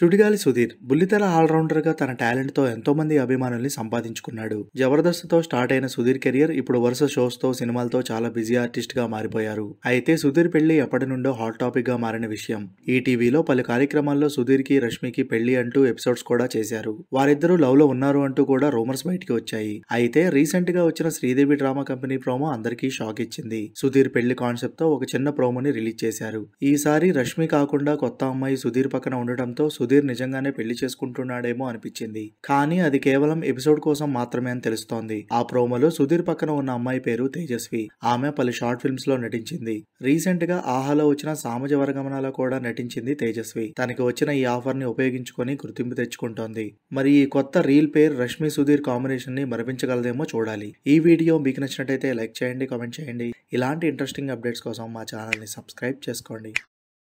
సుడిగాలి సుధీర్ బుల్లితెర గా తన టాలెంట్తో మంది అభిమానుల్ని సంపాదించుకున్నాడు తో స్టార్ట్ అయిన సుధీర్ కెరియర్ ఇప్పుడు వరుస షోస్తో సినిమాలతో చాలా బిజీ ఆర్టిస్ట్ గా మారిపోయారు అయితే సుధీర్ పెళ్లి ఎప్పటి నుండో హాట్ గా మారిన విషయం ఈ టీవీలో పలు కార్యక్రమాల్లో సుధీర్ కి రష్మికి పెళ్లి అంటూ ఎపిసోడ్స్ కూడా చేశారు వారిద్దరూ లో ఉన్నారు అంటూ కూడా రూమర్స్ బయటికి వచ్చాయి అయితే రీసెంట్ గా వచ్చిన శ్రీదేవి డ్రామా కంపెనీ ప్రోమో అందరికీ షాక్ ఇచ్చింది సుధీర్ పెళ్లి కాన్సెప్ట్ తో ఒక చిన్న ప్రోమోని రిలీజ్ చేశారు ఈసారి రష్మి కాకుండా కొత్త అమ్మాయి సుధీర్ పక్కన ఉండటంతో సుధీర్ సుధీర్ నిజంగానే పెళ్లి చేసుకుంటున్నాడేమో అనిపించింది కానీ అది కేవలం ఎపిసోడ్ కోసం మాత్రమే అని తెలుస్తోంది ఆ ప్రోమోలో సుధీర్ పక్కన ఉన్న అమ్మాయి పేరు తేజస్వి ఆమె పలు షార్ట్ ఫిల్మ్స్ లో నటించింది రీసెంట్ గా ఆహాలో వచ్చిన సామాజ వర్గమనలో కూడా నటించింది తేజస్వి తనకి వచ్చిన ఈ ఆఫర్ ని ఉపయోగించుకొని గుర్తింపు తెచ్చుకుంటోంది మరి ఈ కొత్త రీల్ పేరు రష్మి సుధీర్ కాంబినేషన్ ని మరపించగలదేమో చూడాలి ఈ వీడియో మీకు నచ్చినట్టయితే లైక్ చేయండి కామెంట్ చేయండి ఇలాంటి ఇంట్రెస్టింగ్ అప్డేట్స్ కోసం మా ని సబ్స్క్రైబ్ చేసుకోండి